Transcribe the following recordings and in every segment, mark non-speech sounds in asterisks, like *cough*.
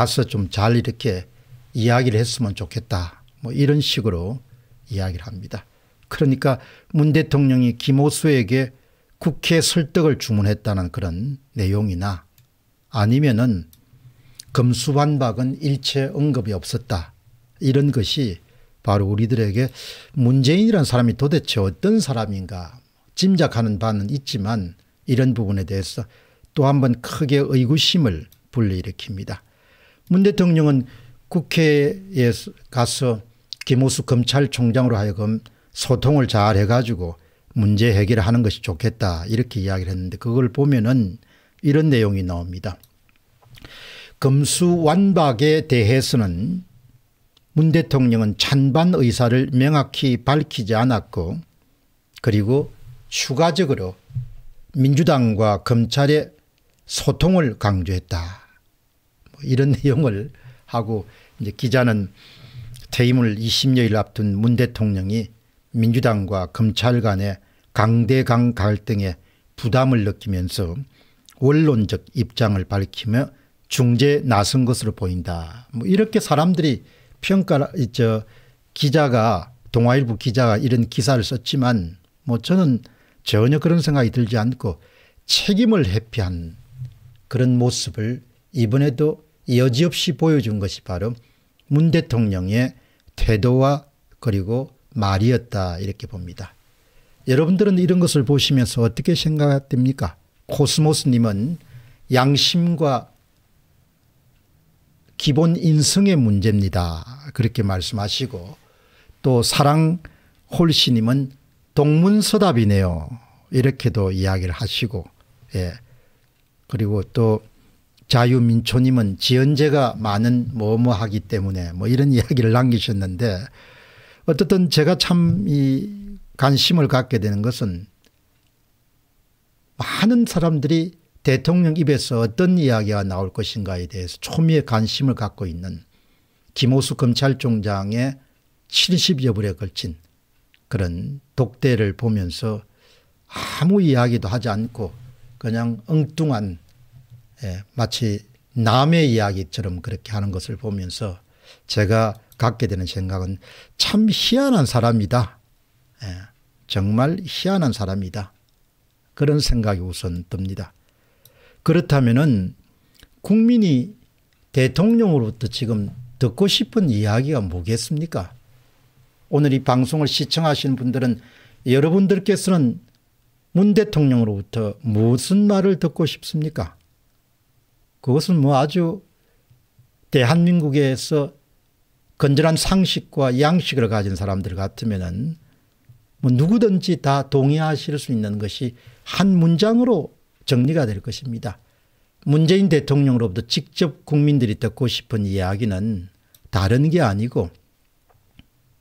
가서 좀 잘 이렇게 이야기를 했으면 좋겠다. 뭐 이런 식으로 이야기를 합니다. 그러니까 문 대통령이 김호수에게 국회 설득을 주문했다는 그런 내용이나 아니면은 금수반박은 일체 언급이 없었다. 이런 것이 바로 우리들에게 문재인이라는 사람이 도대체 어떤 사람인가 짐작하는 바는 있지만 이런 부분에 대해서 또 한 번 크게 의구심을 불러일으킵니다. 문 대통령은 국회에 가서 김호수 검찰총장으로 하여금 소통을 잘 해가지고 문제 해결을 하는 것이 좋겠다 이렇게 이야기를 했는데 그걸 보면은 이런 내용이 나옵니다. 금수 완박에 대해서는 문 대통령은 찬반 의사를 명확히 밝히지 않았고 그리고 추가적으로 민주당과 검찰의 소통을 강조했다. 이런 *laughs* 내용을 하고 이제 기자는 퇴임을 20여일 앞둔 문 대통령이 민주당과 검찰 간의 강대강 갈등에 부담을 느끼면서 원론적 입장을 밝히며 중재 나선 것으로 보인다. 뭐 이렇게 사람들이 평가, 저 기자가 동아일보 기자가 이런 기사를 썼지만 뭐 저는 전혀 그런 생각이 들지 않고 책임을 회피한 그런 모습을 이번에도 여지없이 보여준 것이 바로 문 대통령의 태도와 그리고 말이었다 이렇게 봅니다. 여러분들은 이런 것을 보시면서 어떻게 생각됩니까? 코스모스님은 양심과 기본 인성의 문제입니다. 그렇게 말씀하시고 또 사랑 홀씨님은 동문서답이네요. 이렇게도 이야기를 하시고 예. 그리고 또 자유민초님은 지연제가 많은 뭐뭐하기 때문에 뭐 이런 *laughs* 이야기를 남기셨는데 어쨌든 제가 참 이 관심을 갖게 되는 것은 많은 사람들이 대통령 입에서 어떤 이야기가 나올 것인가에 대해서 초미의 관심을 갖고 있는 김호수 검찰총장의 70여 불에 걸친 그런 독대를 보면서 아무 이야기도 하지 않고 그냥 엉뚱한 예, 마치 남의 이야기처럼 그렇게 하는 것을 보면서 제가 갖게 되는 생각은 참 희한한 사람이다. 예, 정말 희한한 사람이다. 그런 생각이 우선 듭니다. 그렇다면 국민이 대통령으로부터 지금 듣고 싶은 이야기가 뭐겠습니까? 오늘 이 방송을 시청하시는 분들은 여러분들께서는 문 대통령으로부터 무슨 말을 듣고 싶습니까? 그것은 뭐 아주 대한민국에서 건전한 상식과 양식을 가진 사람들 같으면은 뭐 누구든지 다 동의하실 수 있는 것이 한 문장으로 정리가 될 것입니다. 문재인 대통령으로부터 직접 국민들이 듣고 싶은 이야기는 다른 게 아니고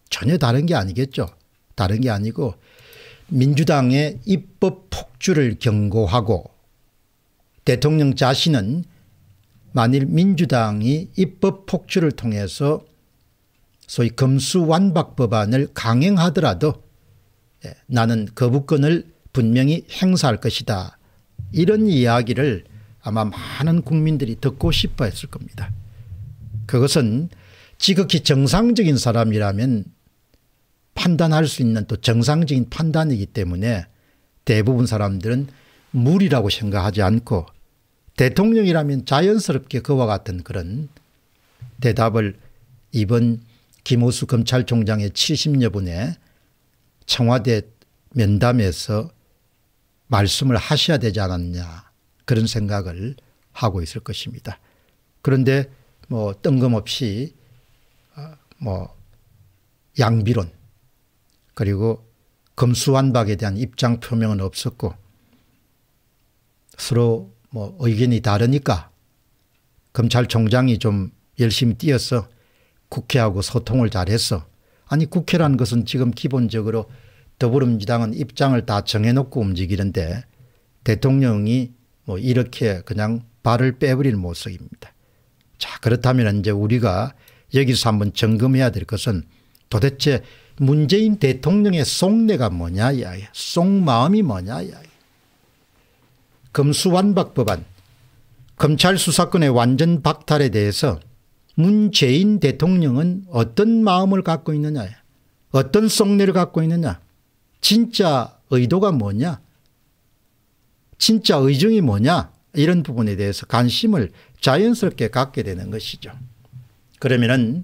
전혀 다른 게 아니겠죠. 다른 게 아니고 민주당의 입법 폭주를 경고하고 대통령 자신은 만일 민주당이 입법 폭주를 통해서 소위 검수완박 법안을 강행하더라도 예, 나는 거부권을 분명히 행사할 것이다. 이런 이야기를 아마 많은 국민들이 듣고 싶어 했을 겁니다. 그것은 지극히 정상적인 사람이라면 판단할 수 있는 또 정상적인 판단이기 때문에 대부분 사람들은 무리라고 생각하지 않고 대통령이라면 자연스럽게 그와 같은 그런 대답을 이번 김호수 검찰총장의 70여 분의 청와대 면담에서 말씀을 하셔야 되지 않았냐 그런 생각을 하고 있을 것입니다. 그런데 뭐 뜬금없이 어, 뭐 양비론 그리고 검수완박에 대한 입장 표명은 없었고 서로 뭐 의견이 다르니까 검찰총장이 좀 열심히 뛰어서 국회하고 소통을 잘했어. 아니 국회란 것은 지금 기본적으로 더불어민주당은 입장을 다 정해놓고 움직이는데 대통령이 뭐 이렇게 그냥 발을 빼버릴 모습입니다. 자 그렇다면 이제 우리가 여기서 한번 점검해야 될 것은 도대체 문재인 대통령의 속내가 뭐냐 이야기 속마음이 뭐냐 이야기 검수완박 법안, 검찰 수사권의 완전 박탈에 대해서 문재인 대통령은 어떤 마음을 갖고 있느냐 어떤 속례를 갖고 있느냐 진짜 의도가 뭐냐 진짜 의중이 뭐냐 이런 부분에 대해서 관심을 자연스럽게 갖게 되는 것이죠. 그러면은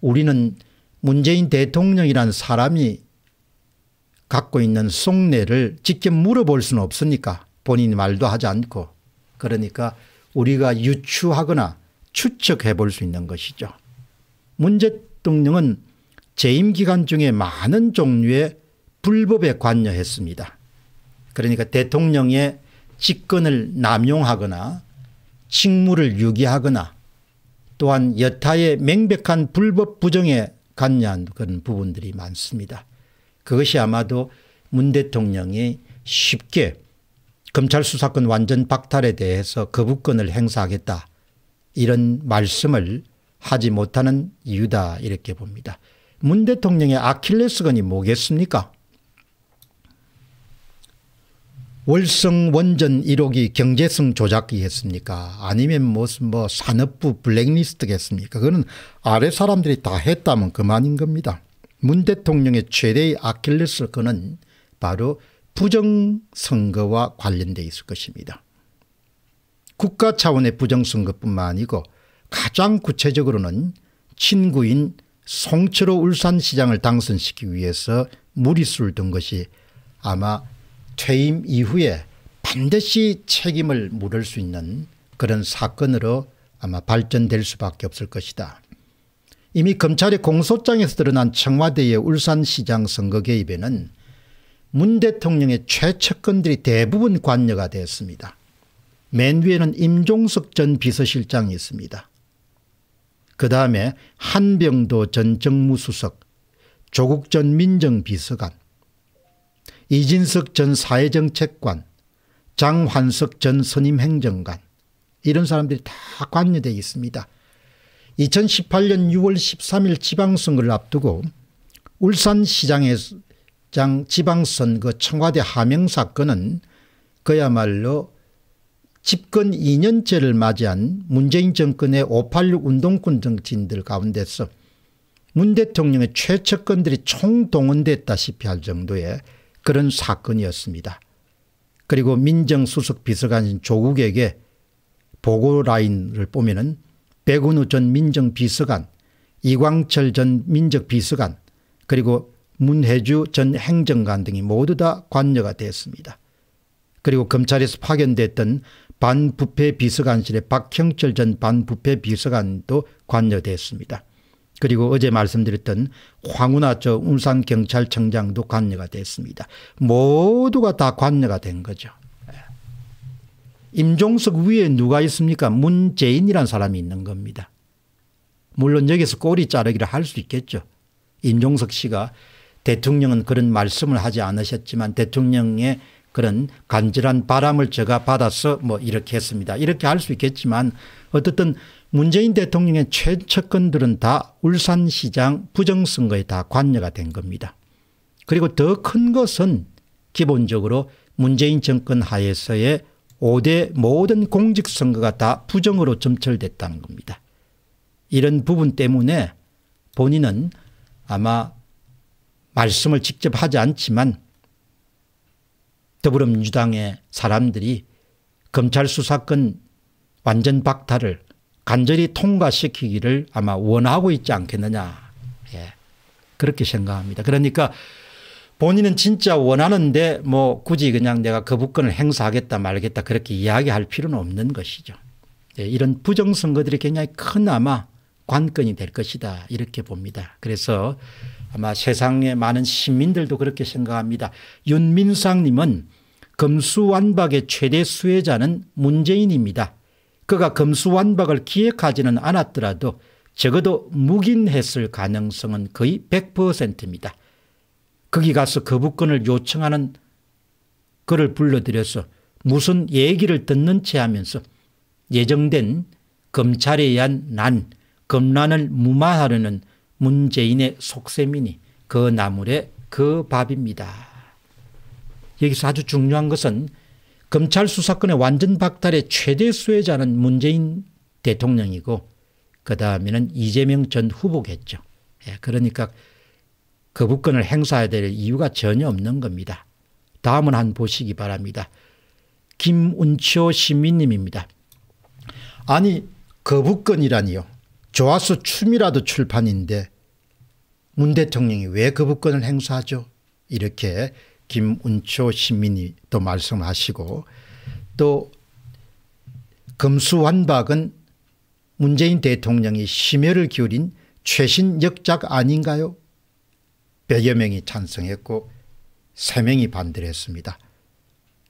우리는 문재인 대통령이란 사람이 갖고 있는 속내를 직접 물어볼 수는 없으니까 본인 말도 하지 않고 그러니까 우리가 유추하거나 추측해 볼 수 있는 것이죠. 문제 대령은 재임 기간 중에 많은 종류의 불법에 관여했습니다. 그러니까 대통령의 직권을 남용하거나 직무를 유기하거나 또한 여타의 명백한 불법 부정에 관여한 그런 부분들이 많습니다. 그것이 아마도 문 대통령이 쉽게 검찰 수사권 완전 박탈에 대해서 거부권을 그 행사하겠다 이런 말씀을 하지 못하는 이유다 이렇게 봅니다. 문 대통령의 아킬레스건이 뭐겠습니까? 월성 원전 1호기 경제성 조작이겠습니까? 아니면 무슨 뭐 산업부 블랙리스트겠습니까? 그거는 아래 사람들이 다 했다면 그만인 겁니다. 문 대통령의 최대의 아킬레스건은 바로 부정선거와 관련되어 있을 것입니다. 국가 차원의 부정선거뿐만 아니고 가장 구체적으로는 친구인 송철호 울산시장을 당선시키기 위해서 무리수를 둔 것이 아마 퇴임 이후에 반드시 책임을 물을 수 있는 그런 사건으로 아마 발전될 수밖에 없을 것이다. 이미 검찰의 공소장에서 드러난 청와대의 울산시장 선거 개입에는 문 대통령의 최측근들이 대부분 관여가 되었습니다. 맨 위에는 임종석 전 비서실장이 있습니다. 그 다음에 한병도 전 정무수석, 조국 전 민정비서관, 이진석 전 사회정책관, 장환석 전 선임행정관 이런 사람들이 다 관여되어 있습니다. 2018년 6월 13일 지방선거를 앞두고 울산시장에서 장 지방선거 청와대 하명 사건은 그야말로 집권 2년째를 맞이한 문재인 정권의 586 운동권 정치인들 가운데서 문 대통령의 최측근들이 총동원됐다시피 할 정도의 그런 사건이었습니다. 그리고 민정수석 비서관인 조국에게 보고 라인을 보면은 백운우 전 민정비서관, 이광철 전 민정비서관, 그리고 문해주전 행정관 등이 모두 다 관여가 됐습니다. 그리고 검찰에서 파견됐던 반부패 비서관실의 박형철 전 반부패 비서관도 관여됐습니다. 그리고 어제 말씀드렸던 황운하 저 울산경찰청장도 관여가 됐습니다. 모두가 다 관여가 된 거죠. 임종석 위에 누가 있습니까? 문재인이란 사람이 있는 겁니다. 물론 여기서 꼬리 자르기를 할 수 있겠죠. 임종석 씨가 대통령은 그런 말씀을 하지 않으셨지만 대통령의 그런 간절한 바람을 제가 받아서 뭐 이렇게 했습니다. 이렇게 할 수 있겠지만 어쨌든 문재인 대통령의 최측근들은 다 울산시장 부정선거에 다 관여가 된 겁니다. 그리고 더 큰 것은 기본적으로 문재인 정권 하에서의 5대 모든 공직선거가 다 부정으로 점철됐다는 겁니다. 이런 부분 때문에 본인은 아마 말씀을 직접 하지 않지만 더불어민주당의 사람들이 검찰 수사권 완전 박탈을 간절히 통과시키기를 아마 원하고 있지 않겠느냐 예. 그렇게 생각합니다. 그러니까 본인은 진짜 원하는데 뭐 굳이 그냥 내가 거부권을 그 행사하겠다 말겠다 그렇게 이야기할 필요는 없는 것이죠. 예. 이런 부정선거들이 굉장히 큰 아마 관건이 될 것이다 이렇게 봅니다. 그래서 아마 세상의 많은 시민들도 그렇게 생각합니다. 윤민상님은 검수완박의 최대 수혜자는 문재인입니다. 그가 검수완박을 기획하지는 않았더라도 적어도 묵인했을 가능성은 거의 100%입니다. 거기 가서 거부권을 그 요청하는 그를 불러들여서 무슨 얘기를 듣는 채 하면서 예정된 검찰에 의한 난, 검란을 무마하려는 문재인의 속셈이니 그 나물의 그 밥입니다. 여기서 아주 중요한 것은 검찰 수사권의 완전 박탈의 최대 수혜자는 문재인 대통령이고 그 다음에는 이재명 전 후보겠죠. 예, 그러니까 거부권을 그 행사해야 될 이유가 전혀 없는 겁니다. 다음은 한 보시기 바랍니다. 김운치 시민님입니다. 아니 거부권이라니요. 그 조아수 춤이라도 출판인데 문 대통령이 왜 거부권을 그 행사하죠? 이렇게 김운초 시민이 또 말씀하시고 또 금수완박은 문재인 대통령이 심혈을 기울인 최신 역작 아닌가요? 100여 명이 찬성했고 3명이 반대를 했습니다.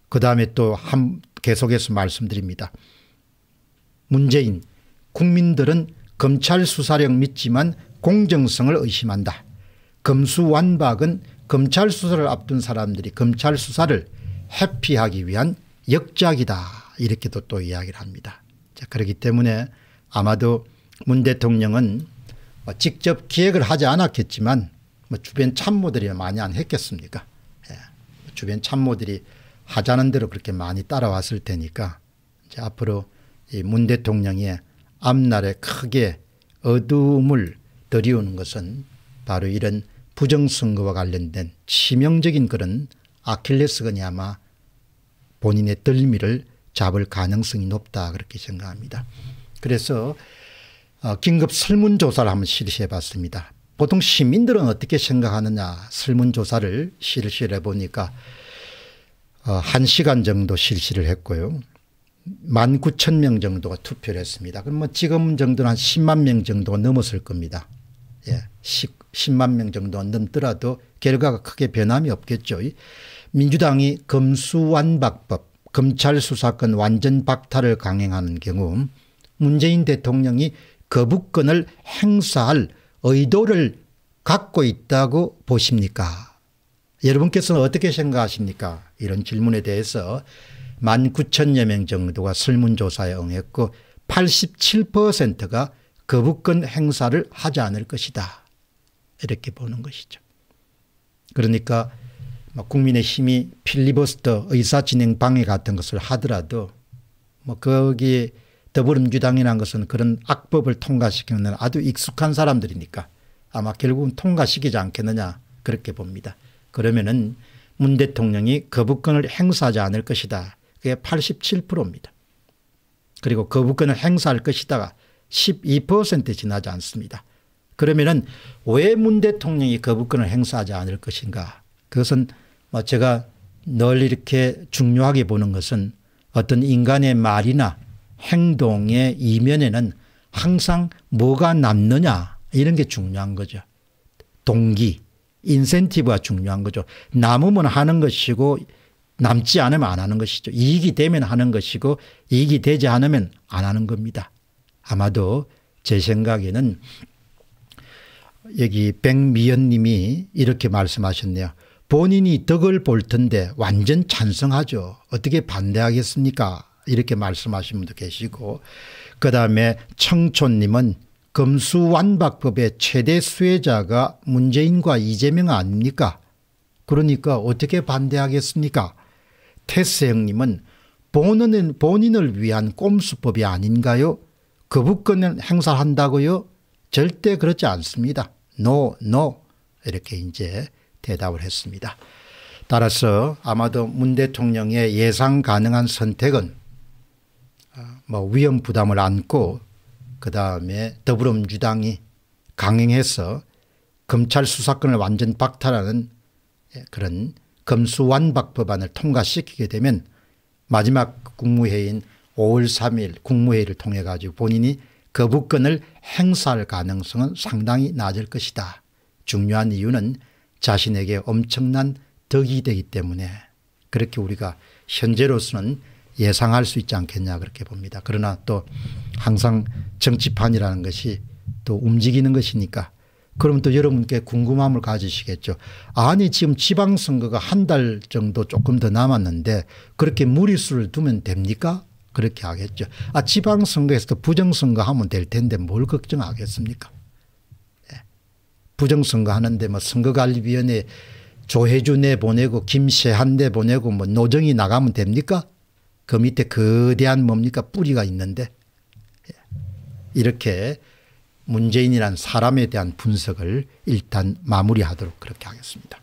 그 다음에 또한 계속해서 말씀드립니다. 문재인 국민들은 검찰 수사력 믿지만 공정성을 의심한다. 검수완박은 검찰 수사를 앞둔 사람들이 검찰 수사를 회피하기 위한 역작이다 이렇게도 또 이야기를 합니다. 자, 그렇기 때문에 아마도 문 대통령은 뭐 직접 기획을 하지 않았겠지만 뭐 주변 참모들이 많이 안 했겠습니까 예. 주변 참모들이 하자는 대로 그렇게 많이 따라왔을 테니까 이제 앞으로 문 대통령의 앞날에 크게 어두을 들이우는 것은 바로 이런 부정선거와 관련된 치명적인 그런 아킬레스건이 아마 본인의 덜미를 잡을 가능성이 높다 그렇게 생각합니다. 그래서 어, 긴급 설문조사를 한번 실시해 봤습니다. 보통 시민들은 어떻게 생각하느냐 설문조사를 실시 해보니까 어, 한 시간 정도 실시를 했고요. 19,000명 정도가 투표를 했습니다. 그러면 뭐 지금 정도는 한 10만 명 정도가 넘었을 겁니다. 예, 10, 만명 정도 넘더라도 결과가 크게 변함이 없겠죠. 민주당이 검수완박법 검찰 수사권 완전 박탈을 강행하는 경우 문재인 대통령이 거부권을 행사할 의도를 갖고 있다고 보십니까 여러분께서는 어떻게 생각하십니까 이런 질문에 대해서 1만 9천여 명 정도가 설문조사에 응했고 87%가 거부권 행사를 하지 않을 것이다. 이렇게 보는 것이죠. 그러니까 뭐 국민의 힘이 필리버스터 의사진행 방해 같은 것을 하더라도 뭐거기 더불어민주당이라는 것은 그런 악법을 통과시키는 아주 익숙한 사람들이니까 아마 결국은 통과시키지 않겠느냐 그렇게 봅니다. 그러면은 문 대통령이 거부권을 행사하지 않을 것이다. 그게 87%입니다. 그리고 거부권을 행사할 것이다가 12% 지나지 않습니다. 그러면은 왜문 대통령이 거부권을 행사하지 않을 것인가? 그것은 뭐 제가 늘 이렇게 중요하게 보는 것은 어떤 인간의 말이나 행동의 이면에는 항상 뭐가 남느냐 이런 게 중요한 거죠. 동기, 인센티브가 중요한 거죠. 남으면 하는 것이고 남지 않으면 안 하는 것이죠. 이익이 되면 하는 것이고 이익이 되지 않으면 안 하는 겁니다. 아마도 제 생각에는 여기 백미연님이 이렇게 말씀하셨네요. 본인이 덕을 볼 텐데 완전 찬성하죠. 어떻게 반대하겠습니까? 이렇게 말씀하신 분도 계시고 그 다음에 청촌님은 검수완박법의 최대 수혜자가 문재인과 이재명 아닙니까? 그러니까 어떻게 반대하겠습니까? 태스 형님은 본인을 위한 꼼수법이 아닌가요? 거부권을 행사한다고요? 절대 그렇지 않습니다. no, no 이렇게 이제 대답을 했습니다. 따라서 아마도 문 대통령의 예상 가능한 선택은 아, 뭐 위험 부담을 안고 그 다음에 더불어민주당이 강행해서 검찰 수사권을 완전 박탈하는 예, 그런 검수완박 법안을 통과시키게 되면 마지막 국무회의인 5월 3일 국무회의를 통해 가지고 본인이 거부권을 그 행사할 가능성은 상당히 낮을 것이다. 중요한 이유는 자신에게 엄청난 덕이 되기 때문에 그렇게 우리가 현재로서는 예상할 수 있지 않겠냐 그렇게 봅니다. 그러나 또 항상 정치판이라는 것이 또 움직이는 것이니까 그럼 또 여러분께 궁금함을 가지시겠죠. 아니 지금 지방선거가 한 달 정도 조금 더 남았는데 그렇게 무리수를 두면 됩니까? 그렇게 하겠죠. 아, 지방선거에서도 부정선거 하면 될 텐데 뭘 걱정하겠습니까? 예. 부정선거 하는데 뭐 선거관리위원회 조혜준에 보내고 김세한대 보내고 뭐 노정이 나가면 됩니까? 그 밑에 거대한 뭡니까? 뿌리가 있는데. 예. 이렇게 문재인이란 사람에 대한 분석을 일단 마무리하도록 그렇게 하겠습니다.